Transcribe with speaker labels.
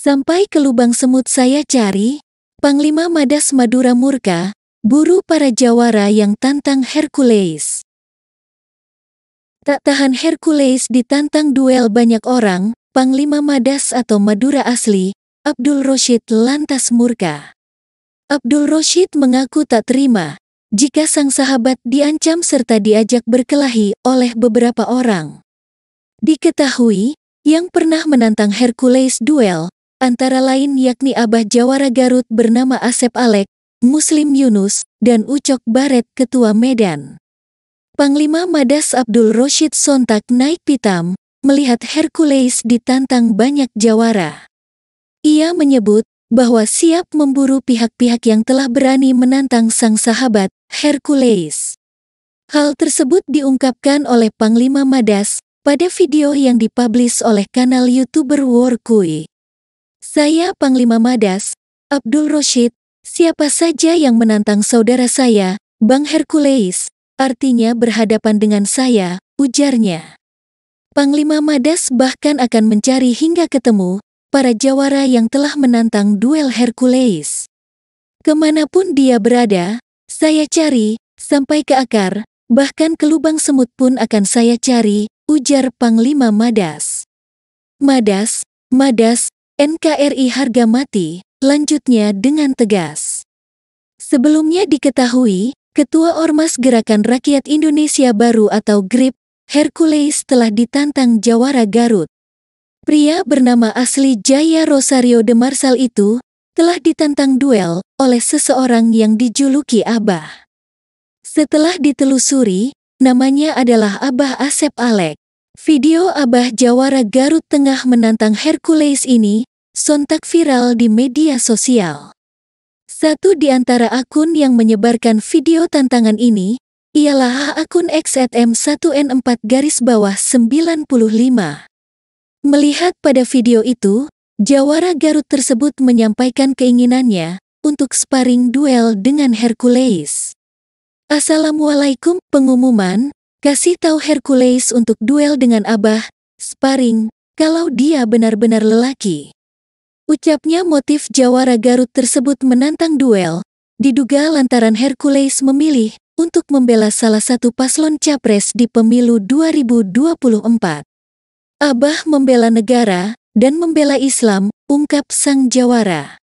Speaker 1: Sampai ke lubang semut saya cari, Panglima Madas Madura Murka, buru para jawara yang tantang Hercules. Tak tahan Hercules ditantang duel banyak orang, Panglima Madas atau Madura asli, Abdul Rashid lantas murka. Abdul Rashid mengaku tak terima jika sang sahabat diancam serta diajak berkelahi oleh beberapa orang. Diketahui, yang pernah menantang Hercules duel antara lain yakni Abah Jawara Garut bernama Asep Alek, Muslim Yunus, dan Ucok Baret Ketua Medan. Panglima Madas Abdul Roshid sontak naik pitam, melihat Hercules ditantang banyak jawara. Ia menyebut bahwa siap memburu pihak-pihak yang telah berani menantang sang sahabat, Hercules. Hal tersebut diungkapkan oleh Panglima Madas pada video yang dipublish oleh kanal YouTuber Workui. Saya Panglima Madas, Abdul Rashid, siapa saja yang menantang saudara saya, Bang Hercules, artinya berhadapan dengan saya, ujarnya. Panglima Madas bahkan akan mencari hingga ketemu para jawara yang telah menantang duel Hercules. Kemanapun dia berada, saya cari, sampai ke akar, bahkan ke lubang semut pun akan saya cari, ujar Panglima Madas. Madas, Madas, NKRI harga mati, lanjutnya dengan tegas. Sebelumnya diketahui, Ketua Ormas Gerakan Rakyat Indonesia Baru atau GRIP, Hercules telah ditantang Jawara Garut. Pria bernama asli Jaya Rosario de Marsal itu telah ditantang duel oleh seseorang yang dijuluki Abah. Setelah ditelusuri, namanya adalah Abah Asep Alek. Video Abah Jawara Garut Tengah menantang Hercules ini sontak viral di media sosial. Satu di antara akun yang menyebarkan video tantangan ini ialah akun XZM1N4 garis bawah 95. Melihat pada video itu, Jawara Garut tersebut menyampaikan keinginannya untuk sparring duel dengan Hercules. Assalamualaikum pengumuman, kasih tahu Hercules untuk duel dengan Abah, sparring, kalau dia benar-benar lelaki. Ucapnya motif Jawara Garut tersebut menantang duel, diduga lantaran Hercules memilih untuk membela salah satu paslon capres di pemilu 2024. Abah membela negara dan membela Islam, ungkap sang Jawara.